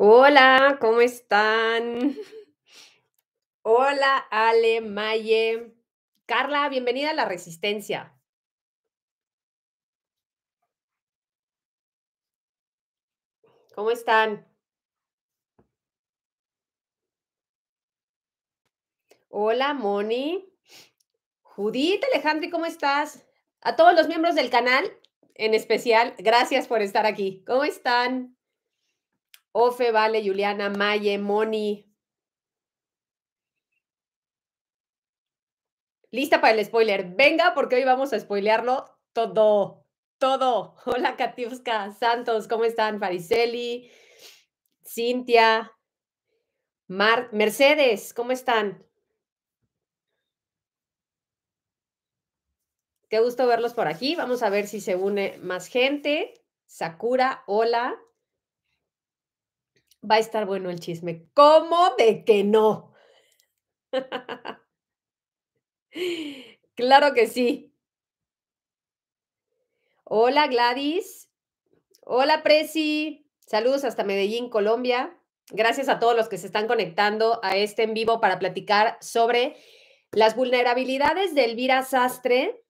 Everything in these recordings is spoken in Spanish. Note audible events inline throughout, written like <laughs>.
Hola, ¿cómo están? Hola, Ale, Maye. Carla, bienvenida a la Resistencia. ¿Cómo están? Hola, Moni. Judith, Alejandro, ¿cómo estás? A todos los miembros del canal, en especial, gracias por estar aquí. ¿Cómo están? Ofe, Vale, Juliana, Maye, Moni. Lista para el spoiler. Venga, porque hoy vamos a spoilearlo todo. Todo. <laughs> Hola, Katiuska, Santos, ¿cómo están? Fariseli, Cintia, Mar Mercedes, ¿cómo están? Qué gusto verlos por aquí. Vamos a ver si se une más gente. Sakura, hola. Va a estar bueno el chisme. ¿Cómo de que no? <laughs> claro que sí. Hola Gladys. Hola Preci. Saludos hasta Medellín, Colombia. Gracias a todos los que se están conectando a este en vivo para platicar sobre las vulnerabilidades de Elvira Sastre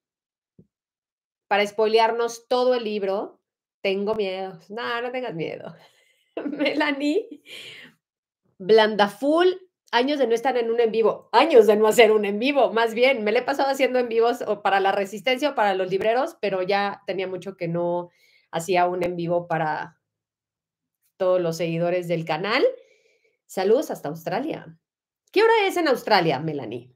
para spoilearnos todo el libro. Tengo miedo. No, no tengas miedo. <laughs> Melanie. Blandafull años de no estar en un en vivo, años de no hacer un en vivo, más bien, me le he pasado haciendo en vivos o para la resistencia o para los libreros, pero ya tenía mucho que no hacía un en vivo para todos los seguidores del canal. Saludos hasta Australia. ¿Qué hora es en Australia, Melanie?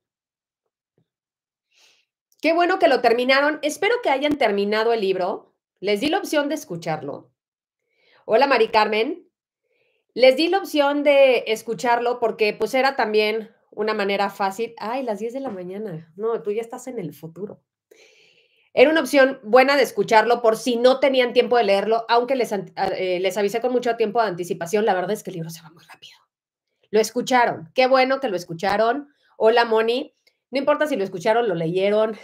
Qué bueno que lo terminaron. Espero que hayan terminado el libro. Les di la opción de escucharlo. Hola, Mari Carmen. Les di la opción de escucharlo porque pues era también una manera fácil. Ay, las 10 de la mañana. No, tú ya estás en el futuro. Era una opción buena de escucharlo por si no tenían tiempo de leerlo, aunque les, eh, les avisé con mucho tiempo de anticipación. La verdad es que el libro se va muy rápido. Lo escucharon. Qué bueno que lo escucharon. Hola, Moni. No importa si lo escucharon, lo leyeron,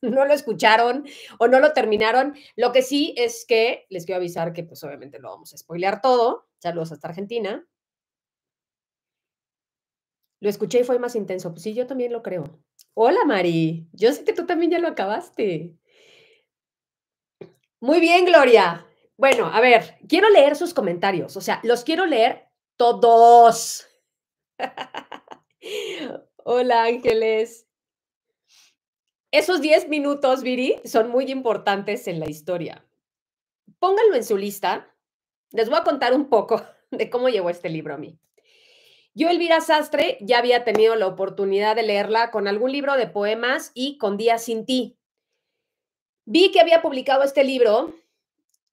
no lo escucharon o no lo terminaron. Lo que sí es que les quiero avisar que pues obviamente lo vamos a spoilear todo. Saludos hasta Argentina. Lo escuché y fue más intenso. Pues sí, yo también lo creo. Hola, Mari. Yo sé que tú también ya lo acabaste. Muy bien, Gloria. Bueno, a ver, quiero leer sus comentarios. O sea, los quiero leer todos. <laughs> Hola, Ángeles. Esos 10 minutos, Viri, son muy importantes en la historia. Pónganlo en su lista. Les voy a contar un poco <laughs> de cómo llegó este libro a mí. Yo, Elvira Sastre, ya había tenido la oportunidad de leerla con algún libro de poemas y con Días sin ti. Vi que había publicado este libro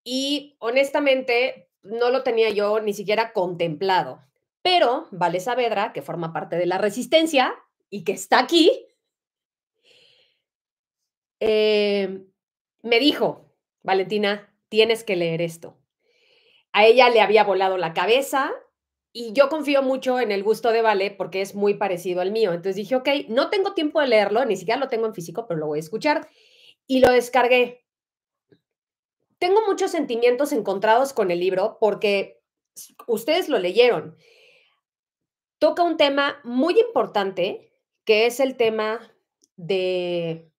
y honestamente no lo tenía yo ni siquiera contemplado. Pero Vale Saavedra, que forma parte de la Resistencia y que está aquí, eh, me dijo, Valentina, tienes que leer esto. A ella le había volado la cabeza y yo confío mucho en el gusto de Vale porque es muy parecido al mío. Entonces dije, ok, no tengo tiempo de leerlo, ni siquiera lo tengo en físico, pero lo voy a escuchar. Y lo descargué. Tengo muchos sentimientos encontrados con el libro porque ustedes lo leyeron. Toca un tema muy importante que es el tema de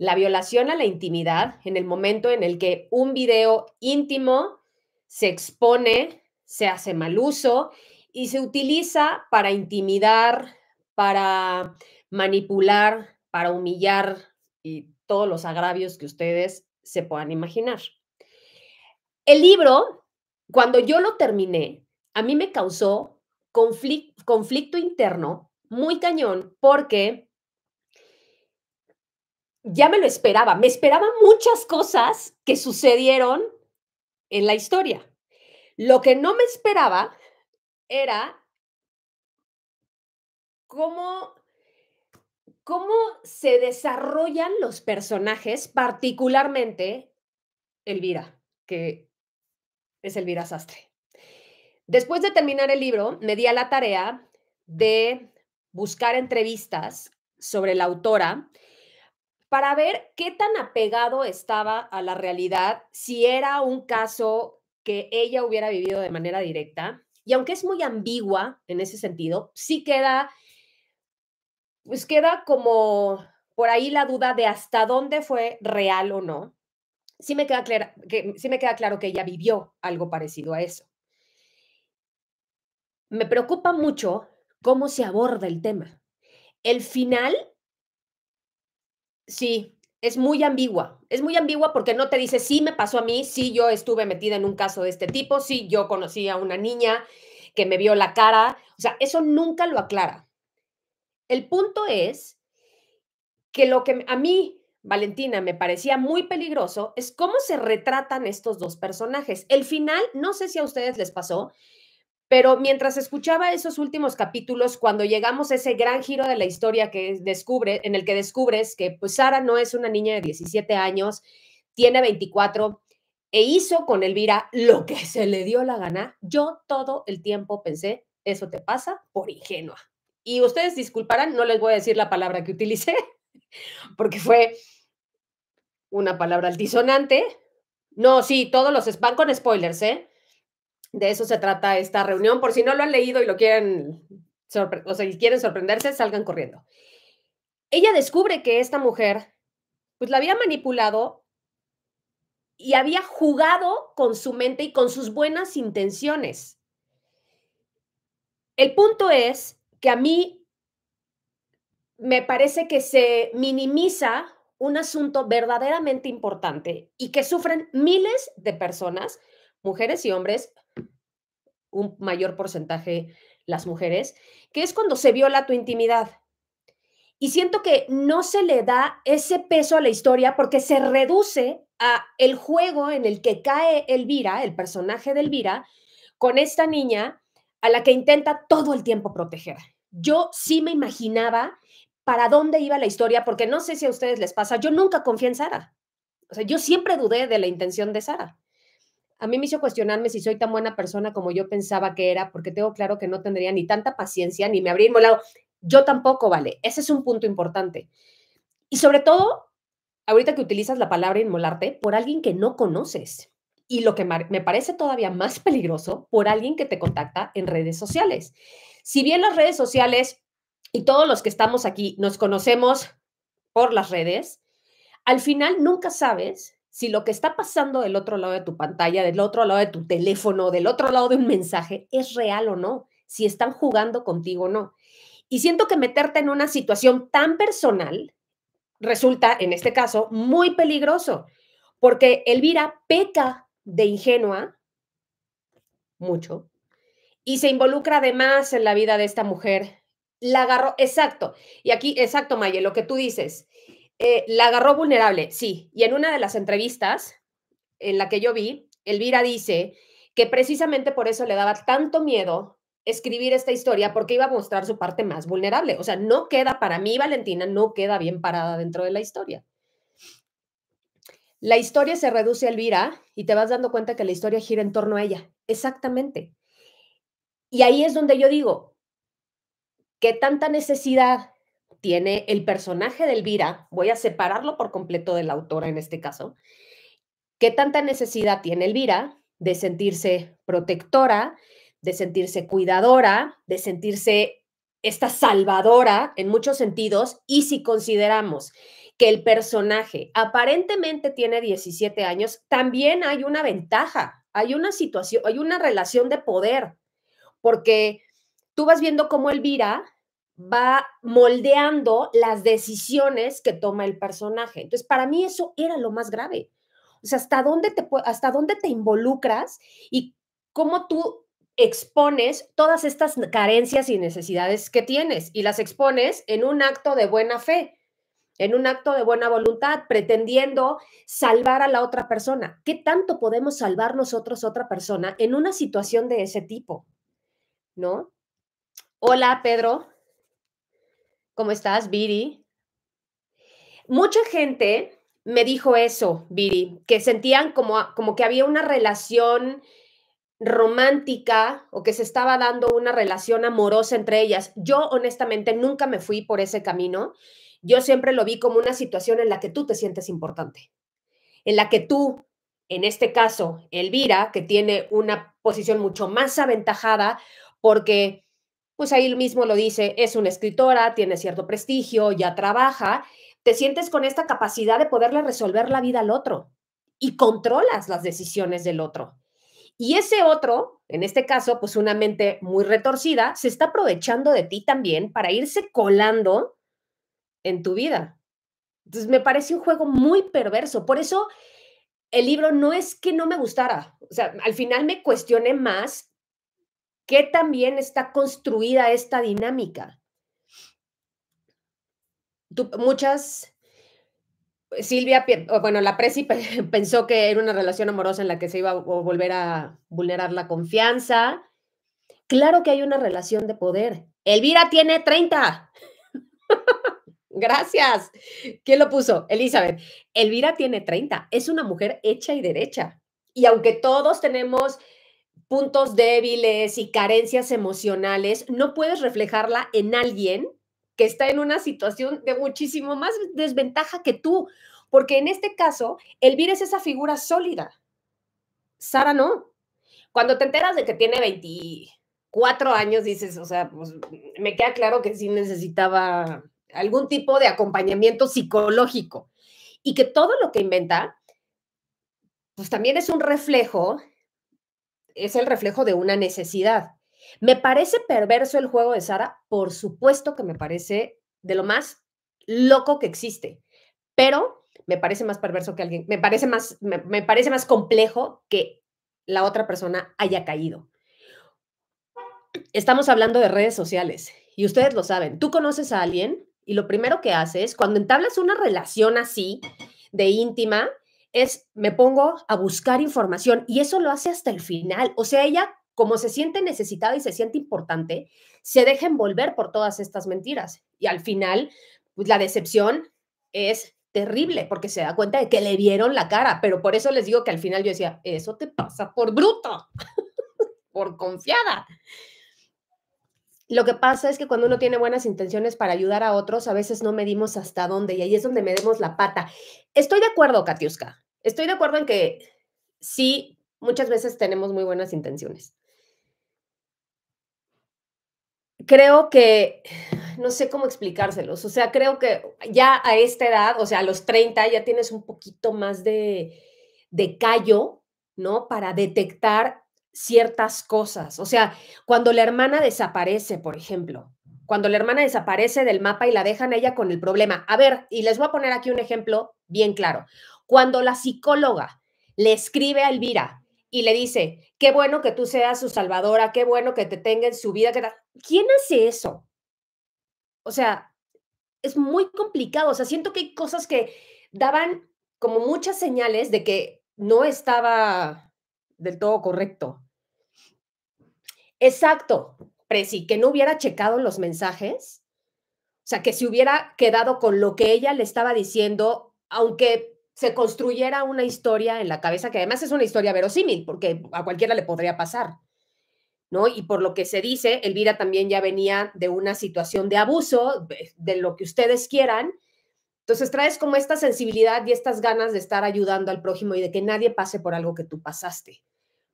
la violación a la intimidad en el momento en el que un video íntimo se expone, se hace mal uso y se utiliza para intimidar, para manipular, para humillar y todos los agravios que ustedes se puedan imaginar. El libro, cuando yo lo terminé, a mí me causó conflicto interno muy cañón porque ya me lo esperaba, me esperaba muchas cosas que sucedieron en la historia. Lo que no me esperaba era cómo, cómo se desarrollan los personajes, particularmente Elvira, que es Elvira Sastre. Después de terminar el libro, me di a la tarea de buscar entrevistas sobre la autora para ver qué tan apegado estaba a la realidad, si era un caso que ella hubiera vivido de manera directa. Y aunque es muy ambigua en ese sentido, sí queda, pues queda como por ahí la duda de hasta dónde fue real o no. Sí me queda, que, sí me queda claro que ella vivió algo parecido a eso. Me preocupa mucho cómo se aborda el tema. El final Sí, es muy ambigua. Es muy ambigua porque no te dice, sí me pasó a mí, sí yo estuve metida en un caso de este tipo, si yo conocí a una niña que me vio la cara. O sea, eso nunca lo aclara. El punto es que lo que a mí, Valentina, me parecía muy peligroso es cómo se retratan estos dos personajes. El final, no sé si a ustedes les pasó, pero mientras escuchaba esos últimos capítulos, cuando llegamos a ese gran giro de la historia que descubre, en el que descubres que pues Sara no es una niña de 17 años, tiene 24 e hizo con Elvira lo que se le dio la gana, yo todo el tiempo pensé, eso te pasa por ingenua. Y ustedes disculparán, no les voy a decir la palabra que utilicé, <laughs> porque fue una palabra altisonante. No, sí, todos los spam con spoilers, ¿eh? de eso se trata esta reunión. Por si no lo han leído y lo quieren, quieren sorprenderse, salgan corriendo. Ella descubre que esta mujer, pues la había manipulado y había jugado con su mente y con sus buenas intenciones. El punto es que a mí me parece que se minimiza un asunto verdaderamente importante y que sufren miles de personas, mujeres y hombres, un mayor porcentaje las mujeres, que es cuando se viola tu intimidad. Y siento que no se le da ese peso a la historia porque se reduce a el juego en el que cae Elvira, el personaje de Elvira, con esta niña a la que intenta todo el tiempo proteger. Yo sí me imaginaba para dónde iba la historia, porque no sé si a ustedes les pasa, yo nunca confié en Sara. O sea, yo siempre dudé de la intención de Sara a mí me hizo cuestionarme si soy tan buena persona como yo pensaba que era, porque tengo claro que no tendría ni tanta paciencia, ni me habría inmolado. Yo tampoco, vale. Ese es un punto importante. Y sobre todo, ahorita que utilizas la palabra inmolarte, por alguien que no conoces. Y lo que me parece todavía más <laughs> peligroso, por alguien que te contacta en redes sociales. Si bien las redes sociales y todos los que estamos aquí nos conocemos por las redes, al final nunca sabes si lo que está pasando del otro lado de tu pantalla, del otro lado de tu teléfono, del otro lado de un mensaje, es real o no, si están jugando contigo o no. Y siento que meterte en una situación tan personal resulta, en este caso, muy peligroso, porque Elvira peca de ingenua mucho y se involucra además en la vida de esta mujer. La agarró, exacto, y aquí, exacto, Maye, lo que tú dices eh, la agarró vulnerable, sí. Y en una de las entrevistas en la que yo vi, Elvira dice que precisamente por eso le daba tanto miedo escribir esta historia porque iba a mostrar su parte más vulnerable. O sea, no queda para mí, Valentina, no queda bien parada dentro de la historia. La historia se reduce a Elvira y te vas dando cuenta que la historia gira en torno a ella. Exactamente. Y ahí es donde yo digo, que tanta necesidad tiene el personaje de Elvira, voy a separarlo por completo de la autora en este caso, qué tanta necesidad tiene Elvira de sentirse protectora, de sentirse cuidadora, de sentirse esta salvadora en muchos sentidos, y si consideramos que el personaje aparentemente tiene 17 años, también hay una ventaja, hay una situación, hay una relación de poder, porque tú vas viendo cómo Elvira va moldeando las decisiones que toma el personaje. Entonces, para mí eso era lo más grave. O sea, hasta dónde te, hasta dónde te involucras y cómo tú expones todas estas carencias y necesidades que tienes y las expones en un acto de buena fe, en un acto de buena voluntad, pretendiendo salvar a la otra persona. ¿Qué tanto podemos salvar nosotros otra persona en una situación de ese tipo? ¿No? Hola, Pedro. ¿Cómo estás, Viri? Mucha gente me dijo eso, Viri, que sentían como, como que había una relación romántica o que se estaba dando una relación amorosa entre ellas. Yo honestamente nunca me fui por ese camino. Yo siempre lo vi como una situación en la que tú te sientes importante, en la que tú, en este caso, Elvira, que tiene una posición mucho más aventajada porque pues ahí mismo lo dice, es una escritora, tiene cierto prestigio, ya trabaja, te sientes con esta capacidad de poderle resolver la vida al otro y controlas las decisiones del otro. Y ese otro, en este caso, pues una mente muy retorcida, se está aprovechando de ti también para irse colando en tu vida. Entonces, me parece un juego muy perverso. Por eso, el libro no es que no me gustara. O sea, al final me cuestioné más qué también está construida esta dinámica. muchas, Silvia, bueno, la Presi <laughs> pensó que era una relación amorosa en la que se iba a volver a vulnerar la confianza. Claro que hay una relación de poder. Elvira tiene 30. <laughs> Gracias. ¿Quién lo puso? Elizabeth. Elvira tiene 30. Es una mujer hecha y derecha. Y aunque todos tenemos puntos débiles y carencias emocionales, no puedes reflejarla en alguien que está en una situación de muchísimo más desventaja que tú, porque en este caso, Elvira es esa figura sólida. Sara no. Cuando te enteras de que tiene 24 años, dices, o sea, pues me queda claro que sí necesitaba algún tipo de acompañamiento psicológico y que todo lo que inventa, pues también es un reflejo es el reflejo de una necesidad. ¿Me parece perverso el juego de Sara? Por supuesto que me parece de lo más loco que existe, pero me parece más perverso que alguien, me parece más, me, parece más complejo que la otra persona haya caído. Estamos hablando de redes sociales y ustedes lo saben. Tú conoces a alguien y lo primero que haces cuando entablas una relación así de íntima, es me pongo a buscar información y eso lo hace hasta el final. O sea, ella, como se siente necesitada y se siente importante, se deja envolver por todas estas mentiras. Y al final, pues la decepción es terrible porque se da cuenta de que le vieron la cara, pero por eso les digo que al final yo decía, eso te pasa por bruto, <laughs> por confiada lo que pasa es que cuando uno tiene buenas intenciones para ayudar a otros, a veces no medimos hasta dónde y ahí es donde medimos la pata. Estoy de acuerdo, Katiuska. Estoy de acuerdo en que sí, muchas veces tenemos muy buenas intenciones. Creo que, no sé cómo explicárselos, o sea, creo que ya a esta edad, o sea, a los 30, ya tienes un poquito más de, de callo, ¿no? Para detectar ciertas cosas. O sea, cuando la hermana desaparece, por ejemplo, cuando la hermana desaparece del mapa y la dejan a ella con el problema. A ver, y les voy a poner aquí un ejemplo bien claro. Cuando la psicóloga le escribe a Elvira y le dice, qué bueno que tú seas su salvadora, qué bueno que te tenga en su vida, ¿quién hace eso? O sea, es muy complicado. O sea, siento que hay cosas que daban como muchas señales de que no estaba del todo correcto. Exacto, preci que no hubiera checado los mensajes, o sea, que se hubiera quedado con lo que ella le estaba diciendo, aunque se construyera una historia en la cabeza, que además es una historia verosímil, porque a cualquiera le podría pasar, ¿no? Y por lo que se dice, Elvira también ya venía de una situación de abuso, de lo que ustedes quieran. Entonces traes como esta sensibilidad y estas ganas de estar ayudando al prójimo y de que nadie pase por algo que tú pasaste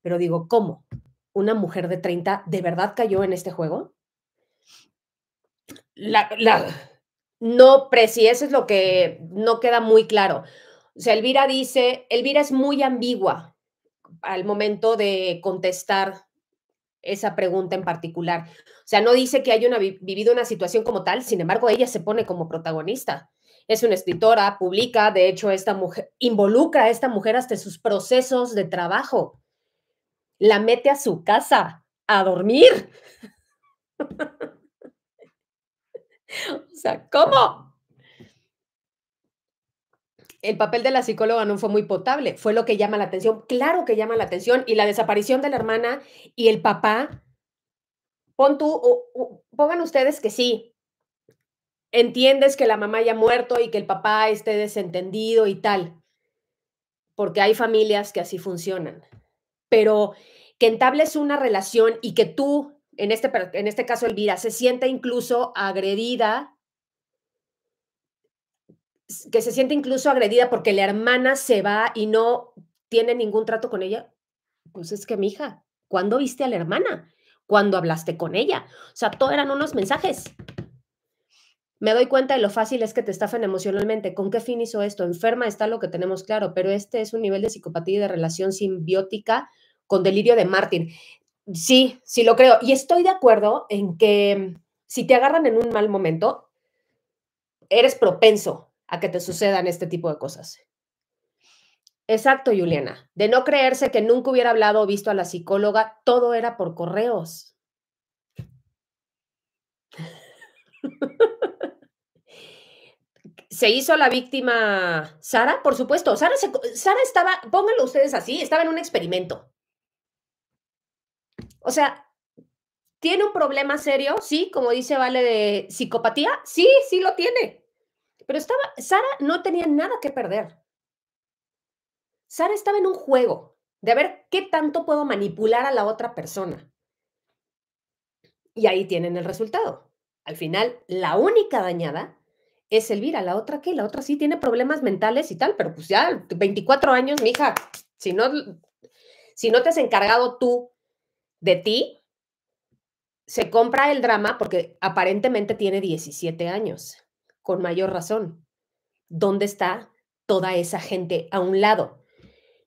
pero digo, ¿cómo? ¿Una mujer de 30 de verdad cayó en este juego? no, Preci, eso es lo que no queda muy claro. O sea, Elvira dice, Elvira es muy ambigua al momento de contestar esa pregunta en particular. O sea, no dice que haya vivido una situación como tal, sin embargo, ella se pone como protagonista. Es una escritora, publica, de hecho, esta mujer involucra a esta mujer hasta sus procesos de trabajo la mete a su casa a dormir. o sea, ¿cómo? El papel de la psicóloga no fue muy potable, fue lo que llama la atención, claro que llama la atención, y la desaparición de la hermana y el papá, pon tú, pongan ustedes que sí, entiendes que la mamá haya muerto y que el papá esté desentendido y tal, porque hay familias que así funcionan pero que entables una relación y que tú, en este, en este caso Elvira, se sienta incluso agredida, que se siente incluso agredida porque la hermana se va y no tiene ningún trato con ella, pues es que mi hija, ¿cuándo viste a la hermana? ¿Cuándo hablaste con ella? O sea, todo eran unos mensajes. Me doy cuenta de lo fácil es que te estafan emocionalmente. ¿Con qué fin hizo esto? Enferma está lo que tenemos claro, pero este es un nivel de psicopatía y de relación simbiótica con Delirio de Martin. Sí, sí lo creo. Y estoy de acuerdo en que mm, si te agarran en un mal momento, eres propenso a que te sucedan este tipo de cosas. Exacto, Juliana. De no creerse que nunca hubiera hablado o visto a la psicóloga, todo era por correos. ¿Se hizo la víctima Sara? Por supuesto. Sara, Sara estaba, pónganlo ustedes así, estaba en un experimento. O sea, ¿tiene un problema serio? Sí, como dice Vale de psicopatía. Sí, sí lo tiene. Pero estaba, Sara no tenía nada que perder. Sara estaba en un juego de ver qué tanto puedo manipular a la otra persona. Y ahí tienen el resultado. Al final, la única dañada es Elvira, la otra que, la otra sí tiene problemas mentales y tal, pero pues ya 24 años, mija, si no, si no te has encargado tú de ti, se compra el drama porque aparentemente tiene 17 años, con mayor razón. ¿Dónde está toda esa gente a un lado?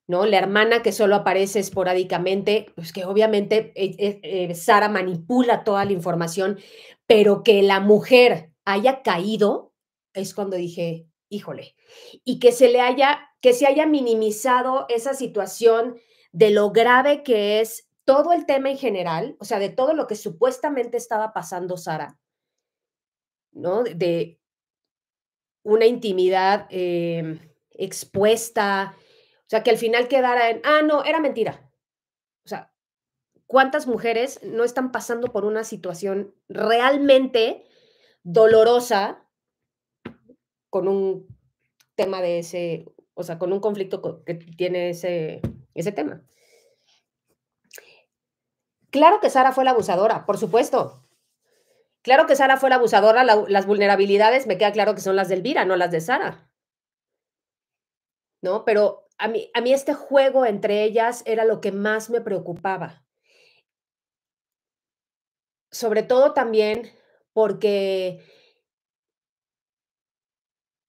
¿No? La hermana que solo aparece esporádicamente, pues que obviamente eh, eh, eh, Sara manipula toda la información, pero que la mujer haya caído es cuando dije, híjole, y que se le haya, que se haya minimizado esa situación de lo grave que es todo el tema en general, o sea, de todo lo que supuestamente estaba pasando Sara, ¿no? De una intimidad em, expuesta, o sea, que al final quedara en, ah, no, era mentira. O sea, ¿cuántas mujeres no están pasando por una situación realmente dolorosa con un tema de ese, o sea, con un conflicto que tiene ese, ese tema? Claro que Sara fue la abusadora, por supuesto. Claro que Sara fue la abusadora, las vulnerabilidades me queda claro que son las de Elvira, no las de Sara. ¿No? Pero a mí, a mí este juego entre ellas era lo que más me preocupaba. Sobre todo también porque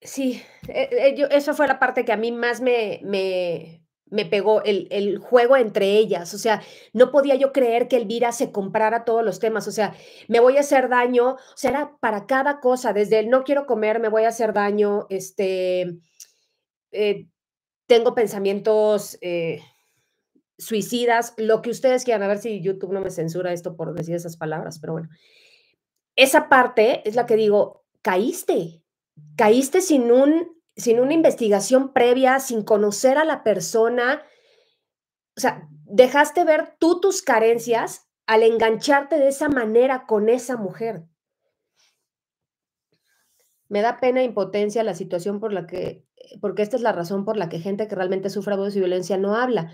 sí, e, e, eso fue la parte que a mí más me, me, me pegó el, juego entre ellas. O sea, no podía yo creer que Elvira se comprara todos los temas. O sea, me voy a hacer daño. O sea, era para cada cosa, desde el no quiero comer, me voy a hacer daño, este, eh, tengo pensamientos eh, suicidas, lo que ustedes quieran. A ver si YouTube no me censura esto por decir esas palabras, pero bueno. Esa parte es la que digo, caíste, caíste sin un sin una investigación previa, sin conocer a la persona, o sea, dejaste ver tú tus carencias al engancharte de esa manera con esa mujer. Me da pena e impotencia la situación por la que, porque esta es la razón por la que gente que realmente sufre abuso y violencia no habla,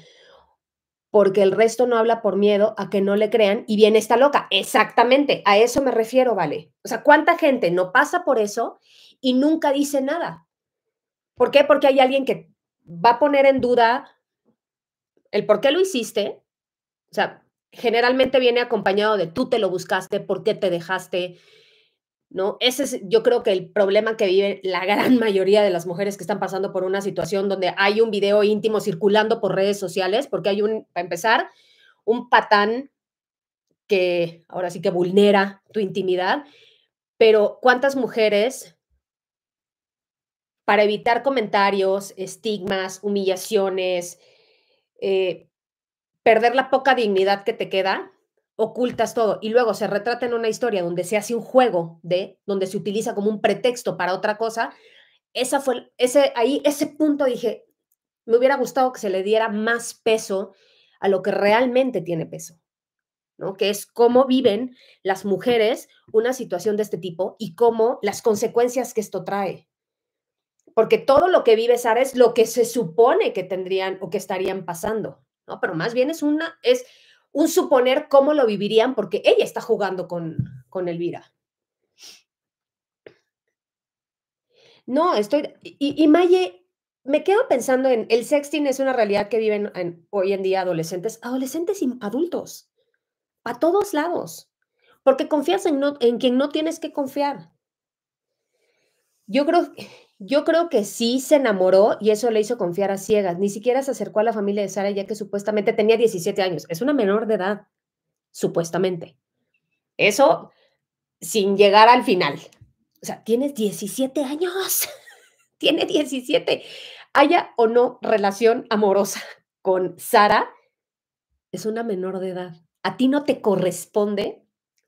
porque el resto no habla por miedo a que no le crean y viene esta loca. Exactamente, a eso me refiero, vale. O sea, ¿cuánta gente no pasa por eso y nunca dice nada? ¿Por qué? Porque hay alguien que va a poner en duda el por qué lo hiciste. O sea, generalmente viene acompañado de tú te lo buscaste, por qué te dejaste. ¿No? Ese es, yo creo que el problema que vive la gran <laughs> mayoría de las mujeres que están pasando por una situación donde hay un video íntimo circulando por redes sociales, porque hay un, para empezar, un patán que ahora sí que vulnera tu intimidad, pero ¿cuántas mujeres para evitar comentarios, estigmas, humillaciones, eh, perder la poca dignidad que te queda, ocultas todo y luego se retrata en una historia donde se hace un juego de, donde se utiliza como un pretexto para otra cosa, esa fue, ese, ahí, ese punto dije, me hubiera gustado que se le diera más peso a lo que realmente tiene peso, ¿no? Que es cómo viven las mujeres una situación de este tipo y cómo las consecuencias que esto trae porque todo lo que vive Sara es lo que se supone que tendrían o que estarían pasando, ¿no? Pero más bien es una, es un suponer cómo lo vivirían porque ella está jugando con, con Elvira. No, estoy, y, Maye, me quedo pensando en, el sexting es una realidad que viven hoy en día adolescentes, adolescentes y adultos, a todos lados, porque confías en, en quien no tienes que confiar. Yo creo, yo creo que sí se enamoró y eso le hizo confiar a ciegas. Ni siquiera se acercó a la familia de Sara ya que supuestamente tenía 17 años. Es una menor de edad, supuestamente. Eso sin llegar al final. O sea, tienes 17 años. <laughs> Tiene 17. Haya o no relación amorosa <laughs> con Sara, es una menor de edad. A ti no te corresponde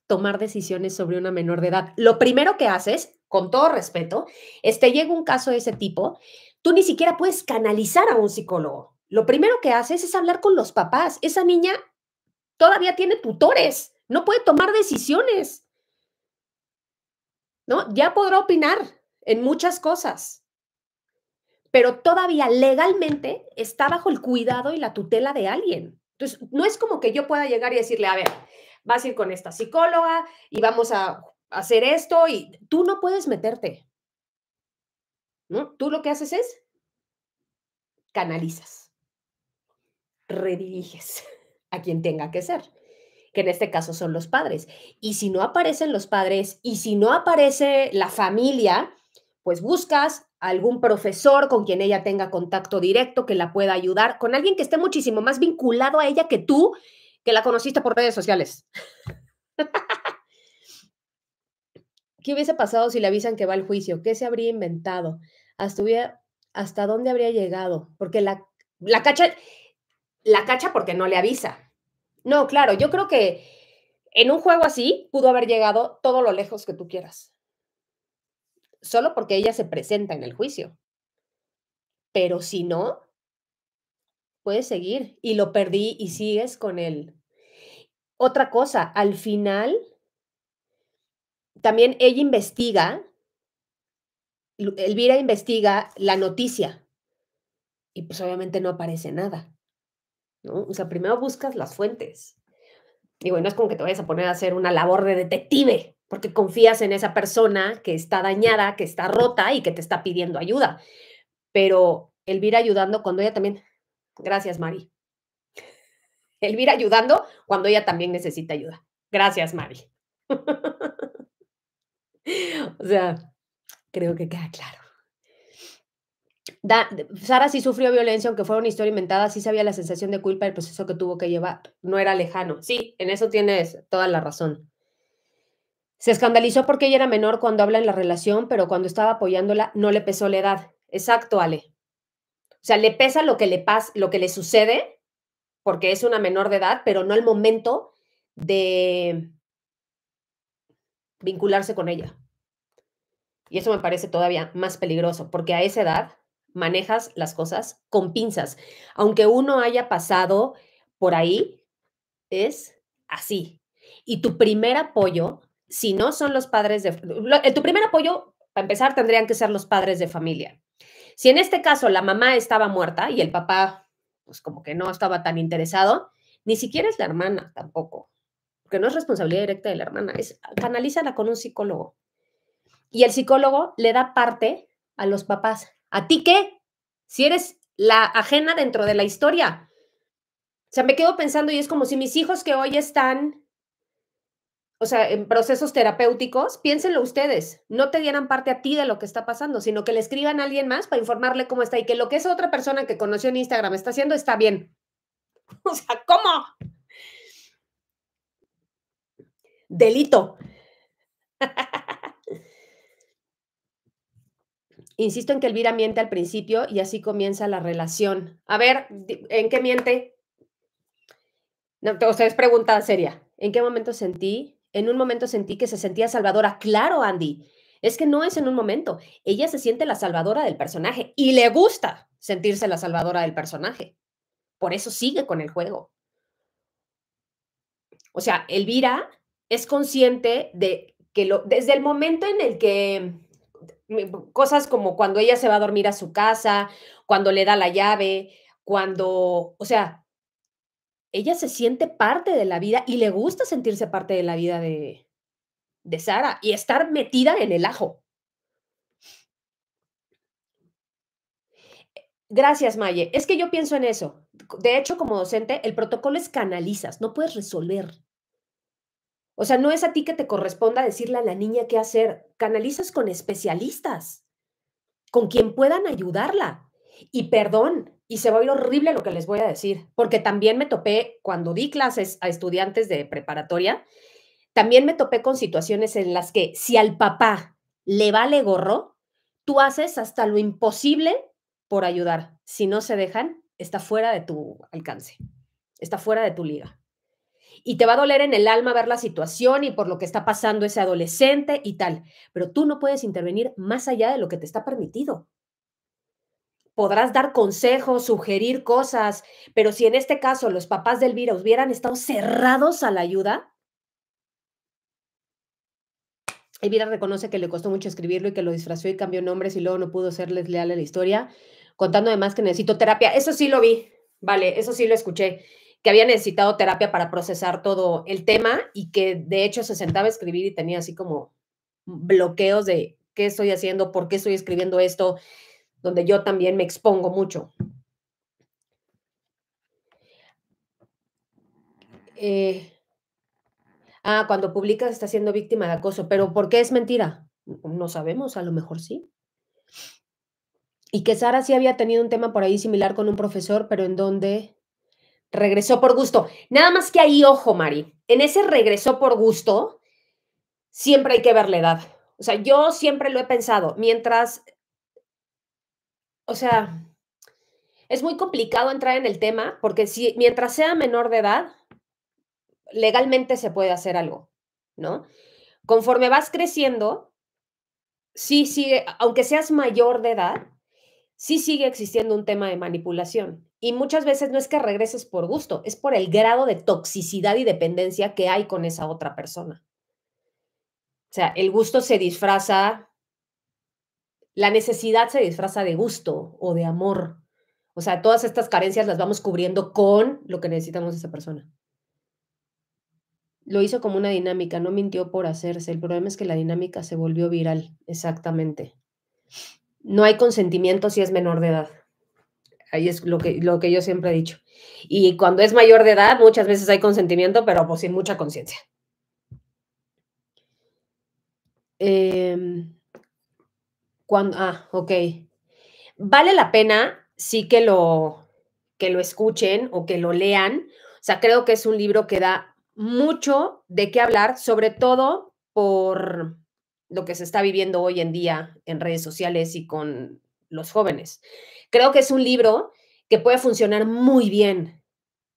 tomar decisiones sobre una menor de edad. Lo primero que haces con todo respeto, este, llega un caso de ese tipo, tú ni siquiera puedes canalizar a un psicólogo. Lo primero que haces es hablar con los papás. Esa niña todavía tiene tutores, no puede tomar decisiones. ¿No? Ya podrá opinar en muchas cosas, pero todavía legalmente está bajo el cuidado y la tutela de alguien. Entonces, no es como que yo pueda llegar y decirle, a ver, vas a ir con esta psicóloga y vamos a hacer esto y tú no puedes meterte. ¿No? Tú lo que haces es canalizas, rediriges <laughs> a quien tenga que ser, que en este caso son los padres. Y si no aparecen los padres y si no aparece la familia, pues buscas algún profesor con quien ella tenga contacto directo, que la pueda ayudar, con alguien que esté muchísimo más vinculado a ella que tú, que la conociste por redes sociales. <laughs> ¿Qué hubiese pasado si le avisan que va al juicio? ¿Qué se habría inventado? ¿Hasta, hasta dónde habría llegado? Porque la, la cacha, la cacha porque no le avisa. No, claro, yo creo que en un juego así pudo haber llegado todo lo lejos que tú quieras. Solo porque ella se presenta en el juicio. Pero si no, puedes seguir. Y lo perdí y sigues con él. Otra cosa, al final también ella investiga, Elvira investiga la noticia y pues obviamente no aparece nada, ¿no? O sea, primero buscas las fuentes. Y bueno, es como que te vayas a poner a hacer una labor de detective, porque confías en esa persona que está dañada, que está rota y que te está pidiendo ayuda. Pero Elvira ayudando cuando ella también, gracias Mari. Elvira ayudando cuando ella también necesita ayuda. Gracias Mari. <laughs> <laughs> o sea, creo que queda claro. Sara sí sufrió violencia, aunque fuera una historia inventada, sí sabía la sensación de culpa el proceso que tuvo que llevar. No era lejano. Sí, en eso tienes toda la razón. Se escandalizó porque ella era menor cuando habla en la relación, pero cuando estaba apoyándola no le pesó la edad. Exacto, Ale. O sea, le pesa lo que le pasa, lo que le sucede, porque es una menor de edad, pero no el momento de vincularse con ella. Y eso me parece todavía más peligroso, porque a esa edad manejas las cosas con pinzas. Aunque uno haya pasado por ahí, es así. Y tu primer apoyo, si no son los padres de... Tu primer apoyo, para empezar, tendrían que ser los padres de familia. Si en este caso la mamá estaba muerta y el papá, pues como que no estaba tan interesado, ni siquiera es la hermana tampoco que no es responsabilidad directa de la hermana, es canalízala con un psicólogo. Y el psicólogo le da parte a los papás. ¿A ti qué? Si eres la ajena dentro de la historia. O sea, me quedo pensando y es como si mis hijos que hoy están, o sea, en procesos terapéuticos, piénsenlo ustedes, no te dieran parte a ti de lo que está pasando, sino que le escriban a alguien más para informarle cómo está y que lo que esa otra persona que conoció en Instagram está haciendo está bien. <laughs> O sea, ¿cómo? delito. Insisto en que Elvira miente al principio y así comienza la relación. A ver, ¿en qué miente? No, ustedes preguntan seria. ¿En qué momento sentí? En un momento sentí que se sentía salvadora. Claro, Andy. Es que no es en un momento. Ella se siente la salvadora del personaje y le gusta sentirse la salvadora del personaje. Por eso sigue con el juego. O sea, Elvira es consciente de que lo, desde el momento en el que cosas como cuando ella se va a dormir a su casa, cuando le da la llave, cuando, o sea, ella se siente parte de la vida y le gusta sentirse parte de la vida de, de Sara y estar metida en el ajo. Gracias, Maye. Es que yo pienso en eso. De hecho, como docente, el protocolo es canalizas, no puedes resolver. O sea, no es a ti que te corresponda decirle a la niña qué hacer. Canalizas con especialistas, con quien puedan ayudarla. Y perdón, y se va a oír horrible lo que les voy a decir, porque también me topé cuando di clases a estudiantes de preparatoria, también me topé con situaciones en las que si al papá le vale gorro, tú haces hasta lo imposible por ayudar. Si no se dejan, está fuera de tu alcance, está fuera de tu liga y te va a doler en el alma ver la situación y por lo que está pasando ese adolescente y tal, pero tú no puedes intervenir más allá de lo que te está permitido. Podrás dar consejos, sugerir cosas, pero si en este caso los papás de Elvira hubieran estado cerrados a la ayuda, Elvira reconoce que le costó mucho escribirlo y que lo disfrazó y cambió nombres y luego no pudo serles leal a la historia, contando además que necesito terapia. Eso sí lo vi, vale, eso sí lo escuché que había necesitado terapia para procesar todo el tema y que de hecho se sentaba a escribir y tenía así como bloqueos de qué estoy haciendo, por qué estoy escribiendo esto, donde yo también me expongo mucho. Eh, ah, cuando publicas está siendo víctima de acoso, pero ¿por qué es mentira? No sabemos, a lo mejor sí. Y que Sara sí había tenido un tema por ahí similar con un profesor, pero en donde regresó por gusto. Nada más que ahí, ojo, Mari, en ese regresó por gusto, siempre hay que ver la edad. O sea, yo siempre lo he pensado, mientras, o sea, es muy complicado entrar en el tema porque si mientras sea menor de edad, legalmente se puede hacer algo, ¿no? Conforme vas creciendo, sí aunque seas mayor de edad, sí sigue existiendo un tema de manipulación. Y muchas veces no es que regreses por gusto, es por el grado de toxicidad y dependencia que hay con esa otra persona. O sea, el gusto se disfraza, la necesidad se disfraza de gusto o de amor. O sea, todas estas carencias las vamos cubriendo con lo que necesitamos de esa persona. Lo hizo como una dinámica, no mintió por hacerse. El problema es que la dinámica se volvió viral, exactamente. No hay consentimiento si es menor de edad. Ahí es lo que, lo que yo siempre he dicho. Y cuando es mayor de edad, muchas veces hay consentimiento, pero pues sin mucha conciencia. Em, ah, ok. Vale la pena, sí que lo, que lo escuchen o que lo lean. O sea, creo que es un libro que da mucho de qué hablar, sobre todo por lo que se está viviendo hoy en día en redes sociales y con los jóvenes. Creo que es un libro que puede funcionar muy bien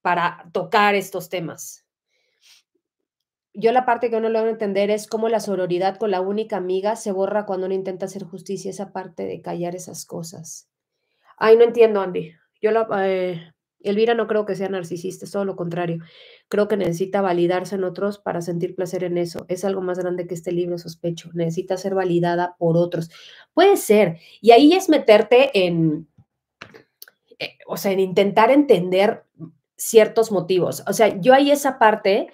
para tocar estos temas. Yo la parte que no logro entender es cómo la sororidad con la única amiga se borra cuando uno intenta hacer justicia, esa parte de callar esas cosas. Ay, no entiendo, Andy. Yo la, eh, Elvira no creo que sea narcisista, es todo lo contrario. Creo que necesita validarse en otros para sentir placer en eso. Es algo más grande que este libro, sospecho. Necesita ser validada por otros. Puede ser. Y ahí es meterte en, eh, o sea, en intentar entender ciertos motivos. O sea, yo ahí esa parte,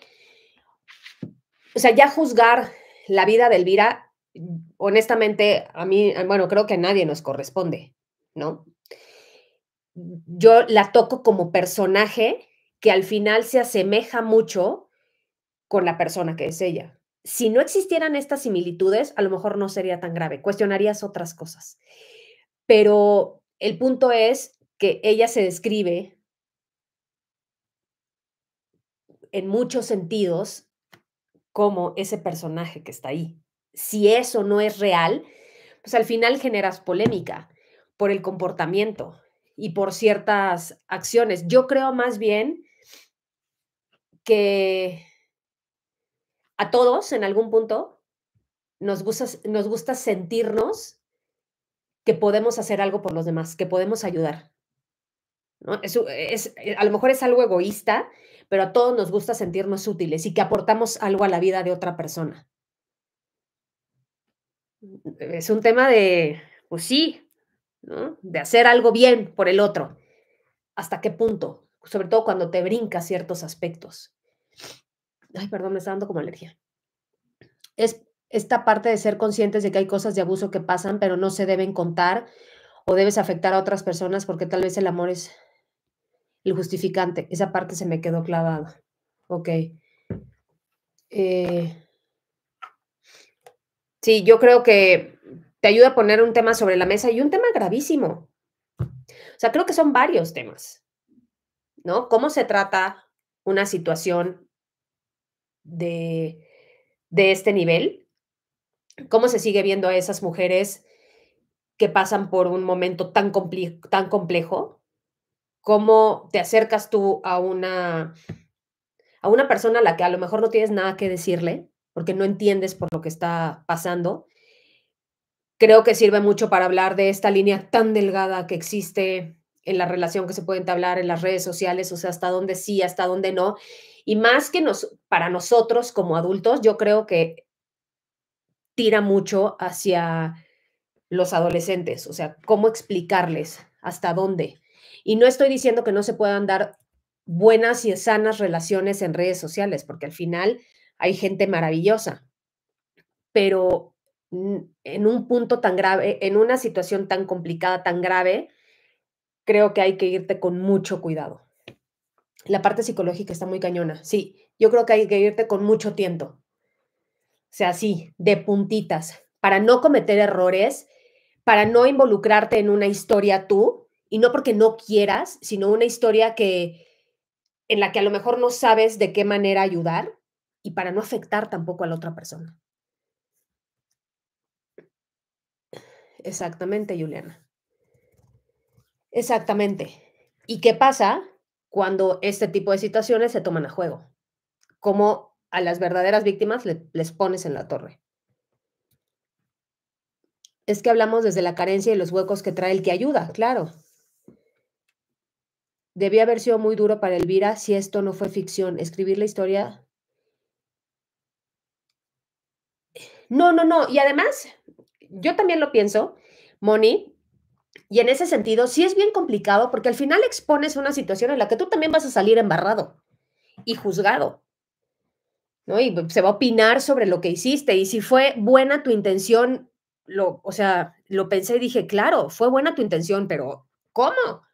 o sea, ya juzgar la vida de Elvira, honestamente, a mí, bueno, creo que a nadie nos corresponde, ¿no? yo la toco como personaje que al final se asemeja mucho con la persona que es ella. Si no existieran estas similitudes, a lo mejor no sería tan grave, cuestionarías otras cosas. Pero el punto es que ella se describe en muchos sentidos como ese personaje que está ahí. Si eso no es real, pues al final generas polémica por el comportamiento, y por ciertas acciones. Yo creo más bien que a todos en algún punto nos gusta, nos gusta sentirnos que podemos hacer algo por los demás, que podemos ayudar. Eh, a lo mejor es algo egoísta, pero a todos nos gusta sentirnos útiles y que aportamos algo a la vida de otra persona. Es un tema de, pues sí, de hacer algo bien por el otro. ¿Hasta qué punto? Sobre todo cuando te brinca ciertos aspectos. Ay, perdón, me está dando como alergia. Es esta parte de ser conscientes de que hay cosas de abuso que pasan, pero no se deben contar o debes afectar a otras personas porque tal vez el amor es el justificante. Esa parte se me quedó clavada. Ok. Eh, sí, yo creo que te ayuda a poner un tema sobre la mesa y un tema gravísimo. O sea, creo que son varios temas, ¿no? ¿Cómo se trata una situación de, de este nivel? ¿Cómo se sigue viendo a esas mujeres que pasan por un momento tan, tan complejo? ¿Cómo te acercas tú a una, a una persona a la que a lo mejor no tienes nada que decirle porque no entiendes por lo que está pasando? creo que sirve mucho para hablar de esta línea tan delgada que existe en la relación que se puede entablar en las redes sociales, o sea, hasta dónde sí, hasta dónde no. Y más que nos, para nosotros como adultos, yo creo que tira mucho hacia los adolescentes, o sea, cómo explicarles hasta dónde. Y no estoy diciendo que no se puedan dar buenas y sanas relaciones en redes sociales, porque al final hay gente maravillosa, pero en un punto tan grave, en una situación tan complicada, tan grave, creo que hay que irte con mucho cuidado. La parte psicológica está muy cañona. Sí, yo creo que hay que irte con mucho tiento. O sea, sí, de puntitas, para no cometer errores, para no involucrarte en una historia tú, y no porque no quieras, sino una historia que en la que a lo mejor no sabes de qué manera ayudar y para no afectar tampoco a la otra persona. Exactamente, Juliana. Exactamente. ¿Y qué pasa cuando este tipo de situaciones se toman a juego? ¿Cómo a las verdaderas víctimas les pones en la torre. Es que hablamos desde la carencia y los huecos que trae el que ayuda, claro. Debía haber sido muy duro para Elvira si esto no fue ficción. Escribir la historia. No, no, no. Y además, yo también lo pienso, Moni, y en ese sentido sí es bien complicado porque al final expones una situación en la que tú también vas a salir embarrado y juzgado. ¿no? Y se va a opinar sobre lo que hiciste y si fue buena tu intención, lo, o sea, lo pensé y dije, claro, fue buena tu intención, pero ¿cómo?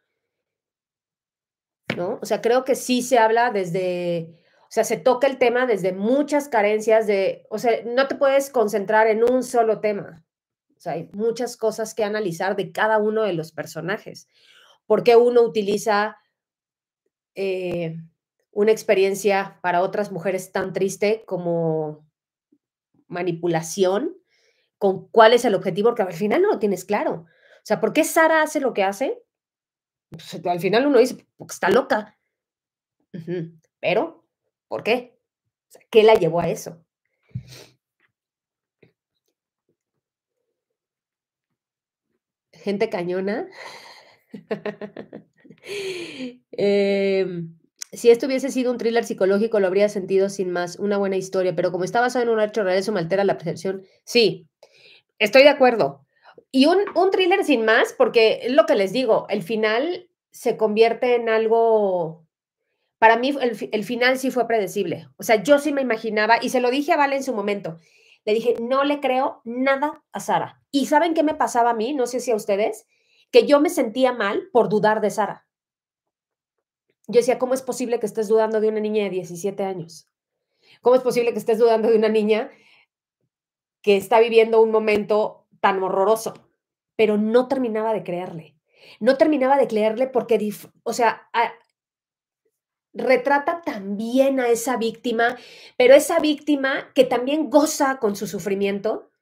¿No? O sea, creo que sí se habla desde, o sea, se toca el tema desde muchas carencias de, o sea, no te puedes concentrar en un solo tema. O sea, hay muchas cosas que analizar de cada uno de los personajes. ¿Por qué uno utiliza eh, una experiencia para otras mujeres tan triste como manipulación? ¿Con cuál es el objetivo? Porque al final no lo tienes claro. O sea, ¿por qué Sara hace lo que hace? Pues, al final uno dice, porque está loca. Pero, ¿por qué? ¿Qué la llevó a eso? gente cañona. Em, si esto hubiese sido un thriller psicológico, lo habría sentido sin más, una buena historia, pero como está basado en un hecho real, eso me altera la percepción. Sí, estoy de acuerdo. Y un, thriller sin más, porque es lo que les digo, el final se convierte en algo... Para mí el, final sí fue predecible. O sea, yo sí me imaginaba, y se lo dije a Vale en su momento, le dije, no le creo nada a Sara. Y saben qué me pasaba a mí, no sé si a ustedes, que yo me sentía mal por dudar de Sara. Yo decía, ¿cómo es posible que estés dudando de una niña de 17 años? ¿Cómo es posible que estés dudando de una niña que está viviendo un momento tan horroroso? Pero no terminaba de creerle. No terminaba de creerle porque, o sea, retrata también a esa víctima, pero esa víctima que también goza con su sufrimiento,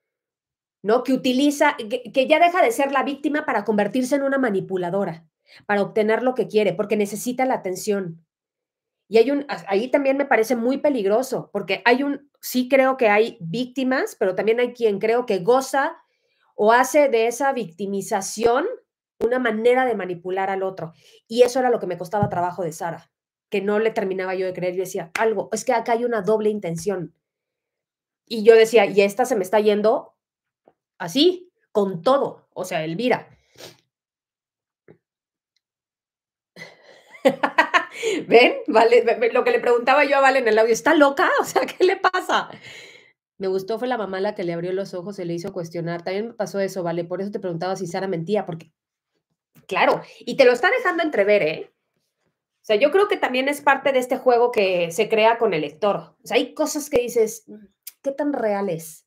que utiliza, que, ya deja de ser la víctima para convertirse en una manipuladora, para obtener lo que quiere, porque necesita la atención. Y hay un, ahí también me parece muy peligroso, porque hay un, sí creo que hay víctimas, pero también hay quien creo que goza o hace de esa victimización una manera de manipular al otro. Y eso era lo que me costaba trabajo de Sara, que no le terminaba yo de creer. Yo decía, algo, es que acá hay una doble intención. Y yo decía, y esta se me está yendo así, con todo, o sea, Elvira. <laughs> ¿Ven? Vale, lo que le preguntaba yo a Valen en el audio, ¿está loca? <laughs> O sea, ¿qué le pasa? Me gustó, fue la mamá la que le abrió los ojos y le hizo cuestionar. También me pasó eso, ¿vale? Por eso te preguntaba si Sara mentía, porque, claro, y te lo está dejando entrever, ¿eh? O sea, yo creo que también es parte de este juego que se crea con el lector. O sea, hay cosas que dices, mm, ¿qué tan reales?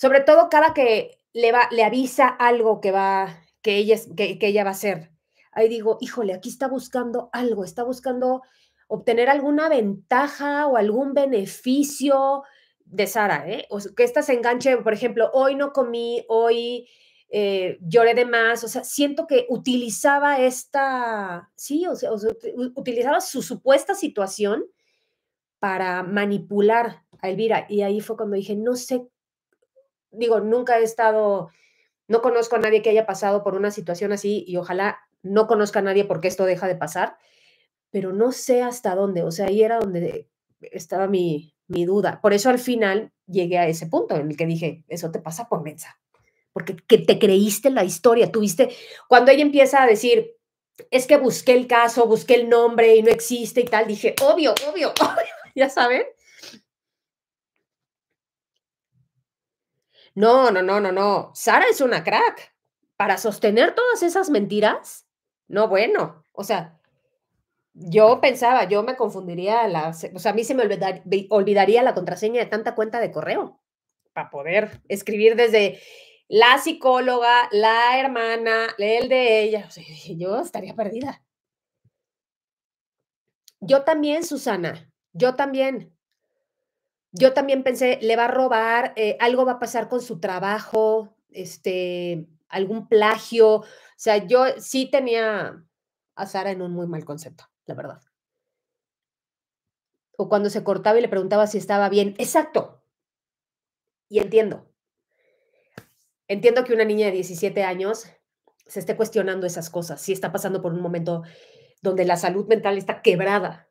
Sobre todo cada que le, va, le avisa algo que, va, que, ella, que, que ella va a hacer. Ahí digo, híjole, aquí está buscando algo, está buscando obtener alguna ventaja o algún beneficio de Sara, ¿eh? O que esta se enganche, por ejemplo, hoy no comí, hoy eh, lloré de más, o sea, siento que utilizaba esta, sí, o sea, utilizaba su supuesta situación para manipular a Elvira. Y ahí fue cuando dije, no sé digo, nunca he estado, no conozco a nadie que haya pasado por una situación así y ojalá no conozca a nadie porque esto deja de pasar, pero no sé hasta dónde, o sea, ahí era donde estaba mi, mi duda. Por eso al final llegué a ese punto en el que dije, eso te pasa por mensa, porque que te creíste la historia, tuviste, cuando ella empieza a decir, es que busqué el caso, busqué el nombre y no existe y tal, dije, obvio, obvio, <laughs> obvio, ya saben, No, no, no, no, no. Sara es una crack. Para sostener todas esas mentiras, no, bueno, o sea, yo pensaba, yo me confundiría, o sea, a mí se me olvidaría la contraseña de tanta cuenta de correo para poder escribir desde la psicóloga, la hermana, el de ella. yo estaría perdida. Yo también, Susana, yo también. Yo también pensé, le va a robar, eh, algo va a pasar con su trabajo, este, algún plagio. O sea, yo sí tenía a Sara en un muy mal concepto, la verdad. O cuando se cortaba y le preguntaba si estaba bien. Exacto. Y entiendo. Entiendo que una niña de 17 años se esté cuestionando esas cosas, si está pasando por un momento donde la salud mental está quebrada,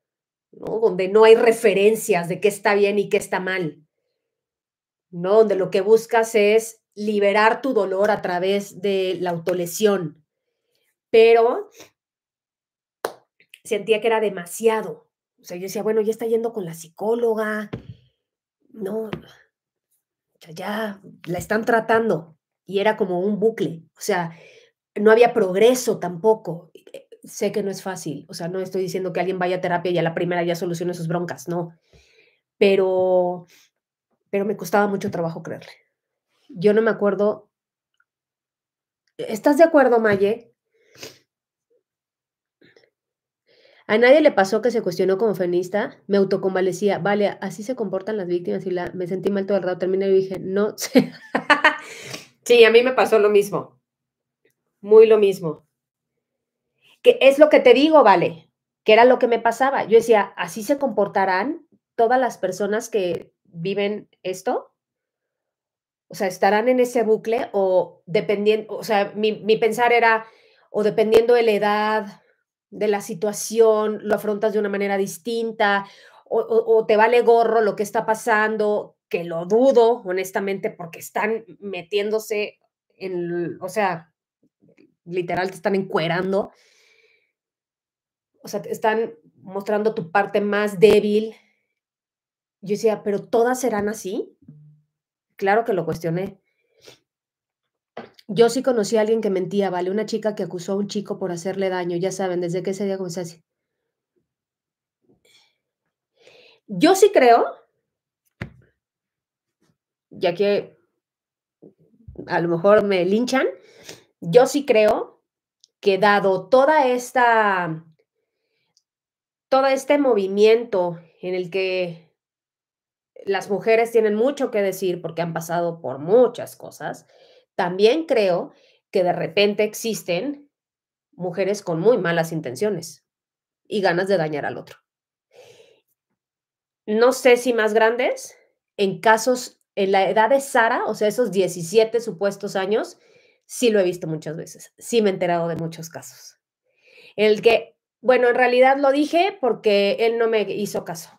donde no hay referencias de qué está bien y qué está mal, ¿no? Donde lo que buscas es liberar tu dolor a través de la autolesión. Pero sentía que era demasiado. O sea, yo decía, bueno, ya está yendo con la psicóloga, no, ya la están tratando. Y era como un bucle, o sea, no había progreso tampoco sé que no es fácil, o sea, no estoy diciendo que alguien vaya a terapia y a la primera ya solucione sus broncas, no, pero, pero me costaba mucho trabajo creerle. Yo no me acuerdo. ¿Estás de acuerdo, Maye? A nadie le pasó que se cuestionó como feminista, me autoconvalecía, vale, así se comportan las víctimas y me sentí mal todo el rato, terminé y dije, no sé. <laughs> sí, a mí me pasó lo mismo, muy lo mismo. Que es lo que te digo, vale, que era lo que me pasaba. Yo decía, ¿así se comportarán todas las personas que viven esto? O sea, ¿estarán en ese bucle o dependiendo, o sea, mi, mi pensar era, o dependiendo de la edad, de la situación, lo afrontas de una manera distinta, o, o, te vale gorro lo que está pasando, que lo dudo, honestamente, porque están metiéndose en, o sea, literal te están encuerando o sea, están mostrando tu parte más débil. Yo decía, pero todas serán así. Claro que lo cuestioné. Yo sí conocí a alguien que mentía, ¿vale? Una chica que acusó a un chico por hacerle daño, ya saben, desde que ese día comenzó así. Yo sí creo, ya que a lo mejor me linchan, yo sí creo que dado toda esta todo este movimiento en el que las mujeres tienen mucho que decir porque han pasado por muchas cosas, también creo que de repente existen mujeres con muy malas intenciones y ganas de dañar al otro. No sé si más grandes, en casos, en la edad de Sara, o sea, esos 17 supuestos años, sí lo he visto muchas veces, sí me he enterado de muchos casos, en el que bueno, en realidad lo dije porque él no me hizo caso.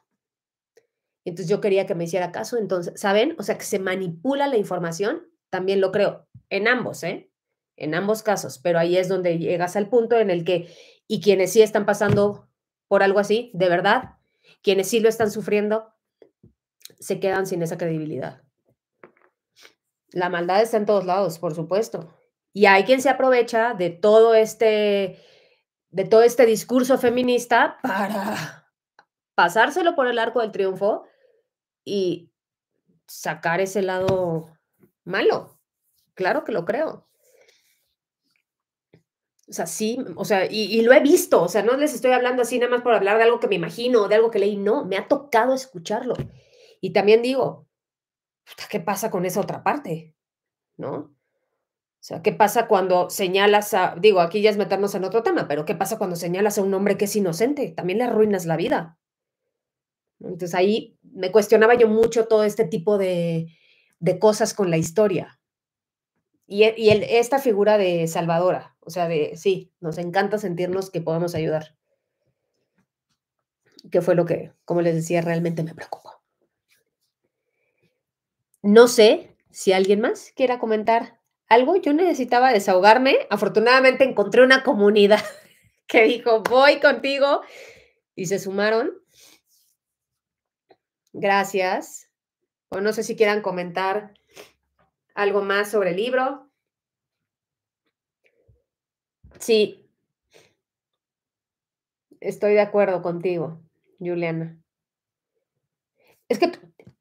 Entonces yo quería que me hiciera caso, entonces, ¿saben? O sea, que se manipula la información, también lo creo, en ambos, ¿eh? En ambos casos, pero ahí es donde llegas al punto en el que, y quienes sí están pasando por algo así, de verdad, quienes sí lo están sufriendo, se quedan sin esa credibilidad. La maldad está en todos lados, por supuesto. Y hay quien se aprovecha de todo este de todo este discurso feminista para pasárselo por el arco del triunfo y sacar ese lado malo. Claro que lo creo. O sea, sí, o sea, y, lo he visto, o sea, no les estoy hablando así nada más por hablar de algo que me imagino, de algo que leí, no, me ha tocado escucharlo. Y también digo, ¿qué pasa con esa otra parte? ¿No? O sea, ¿qué pasa cuando señalas a, digo, aquí ya es meternos en otro tema, pero ¿qué pasa cuando señalas a un hombre que es inocente? También le arruinas la vida. Entonces ahí me cuestionaba yo mucho todo este tipo de, cosas con la historia. Y, esta figura de salvadora, o sea, de sí, nos encanta sentirnos que podemos ayudar. Que fue lo que, como les decía, realmente me preocupó. No sé si alguien más quiera comentar algo, yo necesitaba desahogarme. Afortunadamente encontré una comunidad <laughs> que dijo, voy contigo, y se sumaron. Gracias. O no sé si quieran comentar algo más sobre el libro. Sí, estoy de acuerdo contigo, Juliana. Es que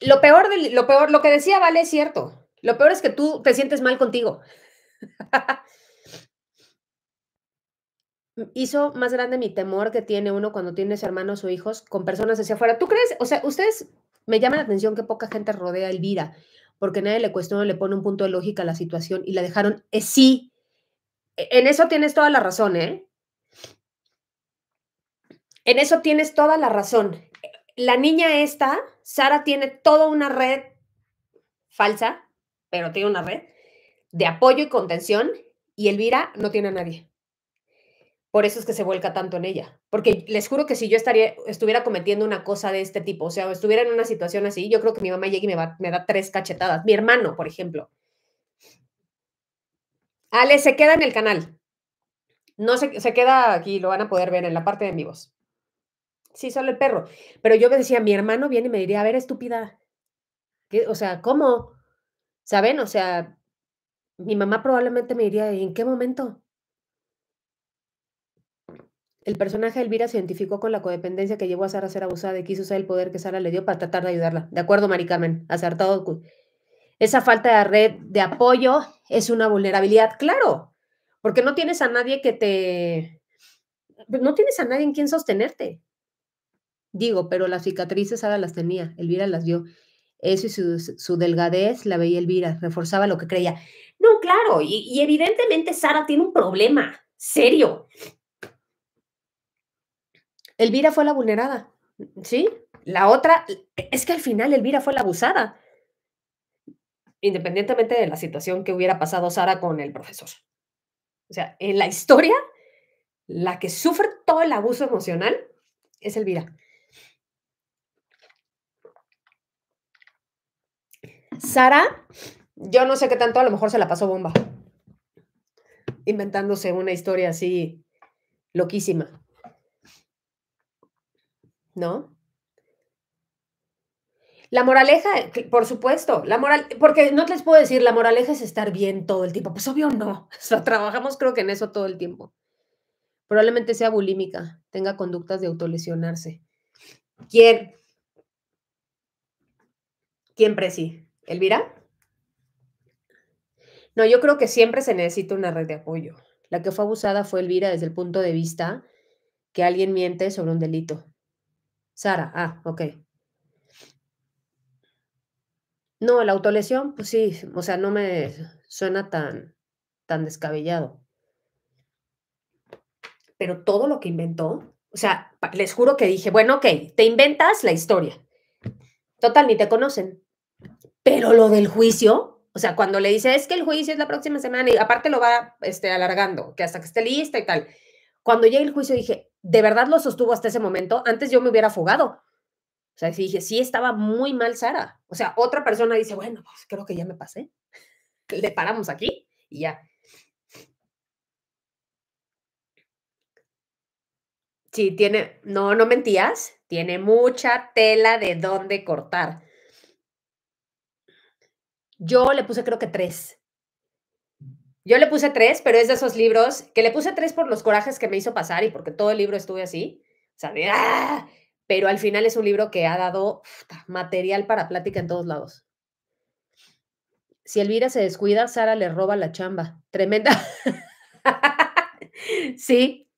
lo peor, de, lo peor, lo que decía Vale es cierto. Lo peor es que tú te sientes mal contigo. Mm, hizo más grande mi temor que tiene uno cuando tienes hermanos o hijos con personas hacia afuera. ¿Tú crees? O sea, ustedes me llaman la atención que poca gente rodea el Vida porque nadie le cuestiona, le pone un punto de lógica a la situación y la dejaron, así. Eh, sí. E, en eso tienes toda la razón, ¿eh? En eso tienes toda la razón. La niña esta, Sara, tiene toda una red falsa pero tiene una red de apoyo y contención y Elvira no tiene a nadie. Por eso es que se vuelca tanto en ella. Porque les juro que si yo estuviera cometiendo una cosa de este tipo, o sea, estuviera en una situación así, yo creo que mi mamá llega y me, da tres cachetadas. Mi hermano, por ejemplo. Ale, se queda en el canal. No se, se queda aquí, lo van a poder ver en la parte de mi voz. Sí, solo el perro. Pero yo me decía, mi hermano viene y me diría, a ver, estúpida. O sea, ¿cómo? ¿Saben? O sea, mi mamá probablemente me diría, ¿en qué momento? El personaje de Elvira se identificó con la codependencia que llevó a Sara a ser abusada y quiso usar el poder que Sara le dio para tratar de ayudarla. De acuerdo, Maricamen, acertado. Esa falta de red de apoyo es una vulnerabilidad, claro, porque no tienes a nadie que te... Pues, no tienes a nadie en quien sostenerte. Digo, pero las cicatrices Sara las tenía, Elvira las dio eso y su, delgadez la veía Elvira, reforzaba lo que creía. No, claro, y, y evidentemente Sara tiene un problema serio. Elvira fue la vulnerada, ¿sí? La otra, es que al final Elvira fue la abusada, independientemente de la situación que hubiera pasado Sara con el profesor. O sea, en la historia, la que sufre todo el abuso emocional es Elvira. Sara, yo no sé qué tanto, a lo mejor se la pasó bomba, inventándose una historia así loquísima. ¿No? La moraleja, por supuesto, la moral, porque no les puedo decir, la moraleja es estar bien todo el tiempo. Pues obvio no. <laughs> trabajamos creo que en eso todo el tiempo. Probablemente sea bulímica, tenga conductas de autolesionarse. ¿Quién? ¿Quién sí Elvira. No, yo creo que siempre se necesita una red de apoyo. La que fue abusada fue Elvira desde el punto de vista que alguien miente sobre un delito. Sara, ah, ok. No, la autolesión, pues sí, o sea, no me suena tan, tan descabellado. Pero todo lo que inventó, o sea, les juro que dije, bueno, ok, te inventas la historia. Total, ni te conocen. Pero lo del juicio, o sea, cuando le dice, es que el juicio es la próxima semana y aparte lo va este, alargando, que hasta que esté lista y tal. Cuando llega el juicio dije, de verdad lo sostuvo hasta ese momento, antes yo me hubiera fugado. O sea, dije, sí estaba muy mal Sara. O sea, otra persona dice, bueno, pues, creo que ya me pasé. <laughs> Le paramos aquí y ya. Sí, tiene, no, no mentías, tiene mucha tela de dónde cortar. Yo le puse creo que tres. Yo le puse tres, pero es de esos libros que le puse tres por los corajes que me hizo pasar y porque todo el libro estuve así. O sea, ah", pero al final es un libro que ha dado material para plática en todos lados. Si Elvira se descuida, Sara le roba la chamba. Tremenda. <laughs> sí,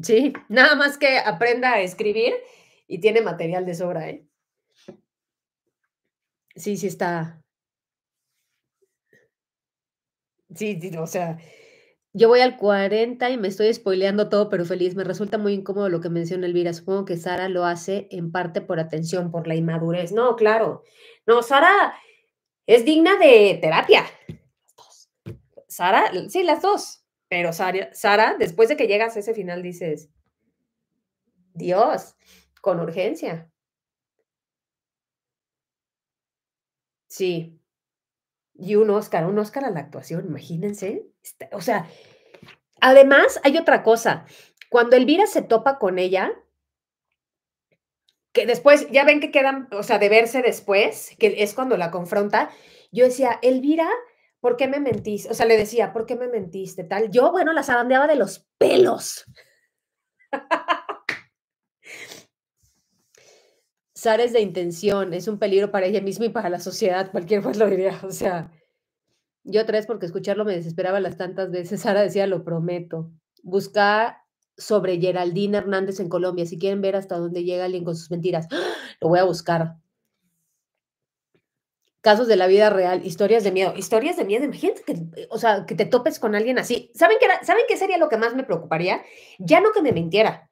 sí. Nada más que aprenda a escribir y tiene material de sobra, ¿eh? Sí, sí está, Sí, o sea, yo voy al 40 y me estoy spoileando todo, pero feliz. Me resulta muy incómodo lo que menciona Elvira. Supongo que Sara lo hace en parte por atención, por la inmadurez. No, claro. No, Sara es digna de terapia. Sara, sí, las dos. Pero Sara, Sara, después de que llegas a ese final, dices, Dios, con urgencia. Sí, y un Oscar, un Oscar a la actuación, imagínense. Este, o sea, además hay otra cosa. Cuando Elvira se topa con ella, que después, ya ven que quedan, o sea, de verse después, que es cuando la confronta, yo decía, Elvira, ¿por qué me mentís? O sea, le decía, ¿por qué me mentiste? Tal. Yo, bueno, la sabandeaba de los pelos es de intención, es un peligro para ella misma y para la sociedad, cualquier juez lo diría, o sea, yo otra vez porque escucharlo me desesperaba las tantas veces, <laughs> Sara decía, lo prometo, busca sobre Geraldine Hernández en Colombia, si quieren ver hasta dónde llega alguien con sus mentiras, <gasps> lo voy a buscar. Casos de la vida real, historias de miedo, historias de miedo, imagínate que, o sea, que te topes con alguien así. ¿Saben qué, ¿Saben qué sería lo que más me preocuparía? Ya no que me mintiera,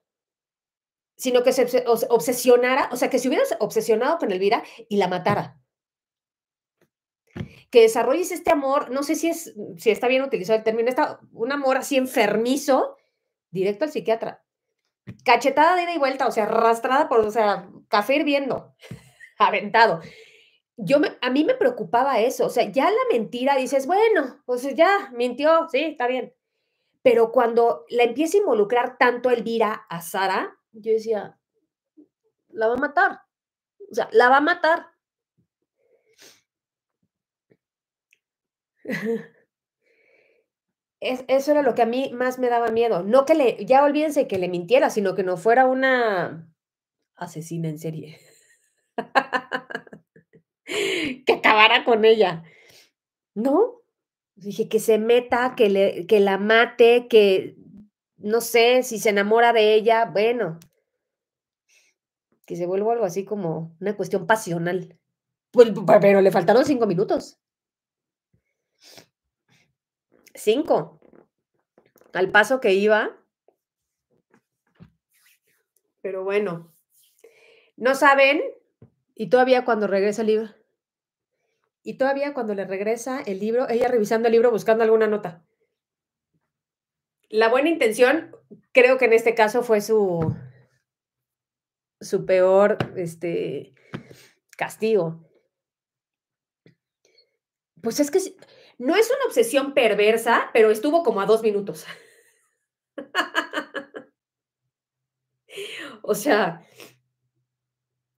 sino que se obsesionara, o sea, que se hubiera obsesionado con Elvira y la matara. Que desarrolles este amor, no sé si, es, si está bien utilizado el término, está un amor así enfermizo, directo al psiquiatra. Cachetada de ida y vuelta, o sea, arrastrada por, o sea, café hirviendo, <laughs> aventado. Yo a mí me preocupaba eso, o sea, ya la mentira dices, bueno, sea pues ya mintió, sí, está bien. Pero cuando la empieza a involucrar tanto Elvira a Sara, yo decía, la va a matar. O sea, la va a matar. <laughs> es, eso era lo que a mí más me daba miedo. No que le, ya olvídense que le mintiera, sino que no fuera una asesina en serie. <laughs> que acabara con ella. ¿No? Dije que se meta, que, le, que la mate, que no sé, si se enamora de ella, bueno, que se vuelva algo así como una cuestión pasional. Pues, pero le faltaron cinco minutos. Cinco. Al paso que iba. Pero bueno, no saben, y todavía cuando regresa el libro, y todavía cuando le regresa el libro, ella revisando el libro buscando alguna nota la buena intención, creo que en este caso fue su, su peor este, castigo. Pues es que no es una obsesión perversa, pero estuvo como a dos minutos. <laughs> o sea,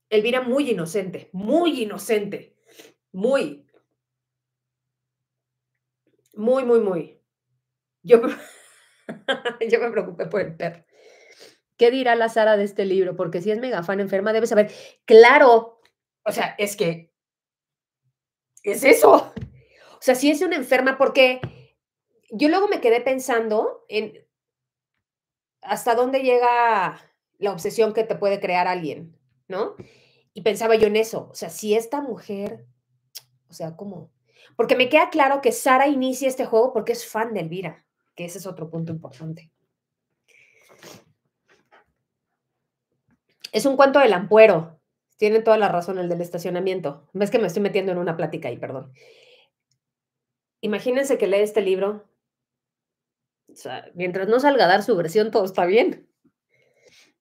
Elvira muy inocente, muy inocente, muy, muy, muy, muy. Yo <laughs> Yo me preocupé por el perro. ¿Qué dirá la Sara de este libro? Porque si es mega fan enferma, debe saber. Claro, o sea, es que es eso. O sea, si es una enferma, porque yo luego me quedé pensando en hasta dónde llega la obsesión que te puede crear alguien, ¿no? Y pensaba yo en eso, o sea, si esta mujer, o sea, ¿cómo? Porque me queda claro que Sara inicia este juego porque es fan de Elvira que ese es otro punto importante. Es un cuento del ampuero. Tiene toda la razón el del estacionamiento. Ves que me estoy metiendo en una plática ahí, perdón. Imagínense que lee este libro. mientras no salga a dar su versión, todo está bien.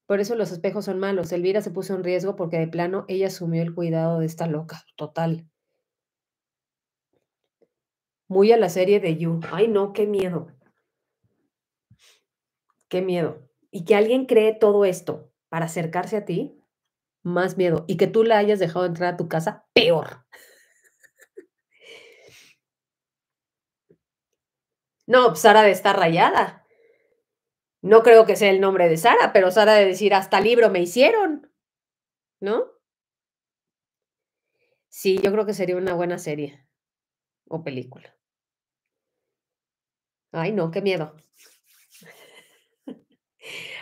Por eso los espejos son malos. Elvira se puso en riesgo porque de plano ella asumió el cuidado de esta loca. Total. Muy a la serie de You. Ay, no, qué miedo. Qué miedo. Y que alguien cree todo esto para acercarse a ti, más miedo. Y que tú la hayas dejado entrar a tu casa, peor. No, pues, Sara de estar rayada. No creo que sea el nombre de Sara, pero Sara de decir, hasta libro me hicieron. ¿No? Sí, yo creo que sería una buena serie o película. Ay, no, qué miedo.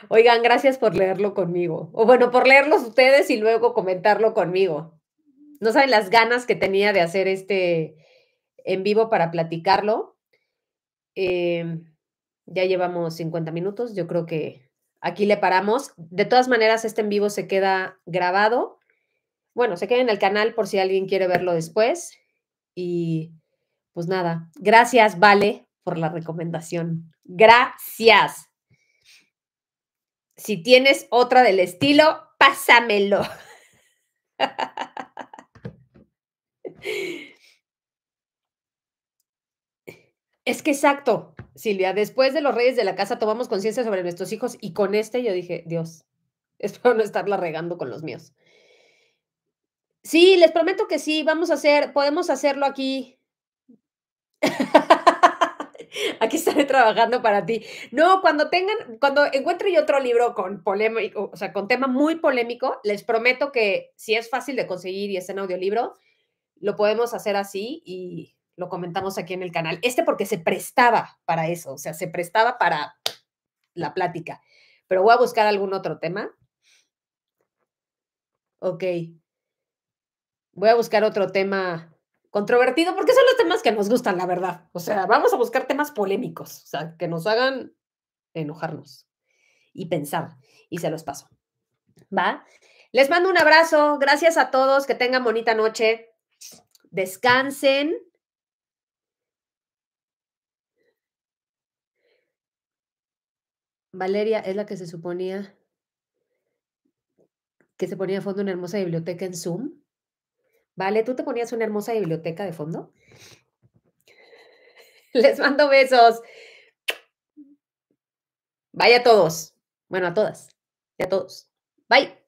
Oigan, gracias por leerlo conmigo. O bueno, por leerlos ustedes y luego comentarlo conmigo. No saben las ganas que tenía de hacer este en vivo para platicarlo. Em, ya llevamos 50 minutos. Yo creo que aquí le paramos. De todas maneras, este en vivo se queda grabado. Bueno, se queda en el canal por si alguien quiere verlo después. Y pues nada, gracias, Vale, por la recomendación. Gracias. Si tienes otra del estilo, pásamelo. Es que exacto, Silvia, después de los reyes de la casa tomamos conciencia sobre nuestros hijos y con este yo dije, Dios, <laughs> espero no estarla regando con los míos. Sí, les prometo que sí, vamos a hacer, podemos hacerlo aquí. <laughs> aquí estaré trabajando para ti. No, cuando tengan, cuando encuentre yo otro libro con polémico, o sea, con tema muy polémico, les prometo que si es fácil de conseguir y es en audiolibro, lo podemos hacer así y lo comentamos aquí en el canal. Este porque se prestaba para eso, o sea, se prestaba para la plática. Pero voy a buscar algún otro tema. Ok. Voy a buscar otro tema controvertido, porque son los temas que nos gustan, la verdad. O sea, vamos a buscar temas polémicos, o sea, que nos hagan enojarnos y pensar. Y se los paso. ¿Va? Les mando un abrazo. Gracias a todos. Que tengan bonita noche. Descansen. Valeria es la que se suponía que se ponía a fondo una hermosa biblioteca en Zoom. ¿Vale? ¿Tú te ponías una hermosa biblioteca de fondo? <laughs> Les mando besos. Vaya a todos. Bueno, a todas. Y a todos. Bye.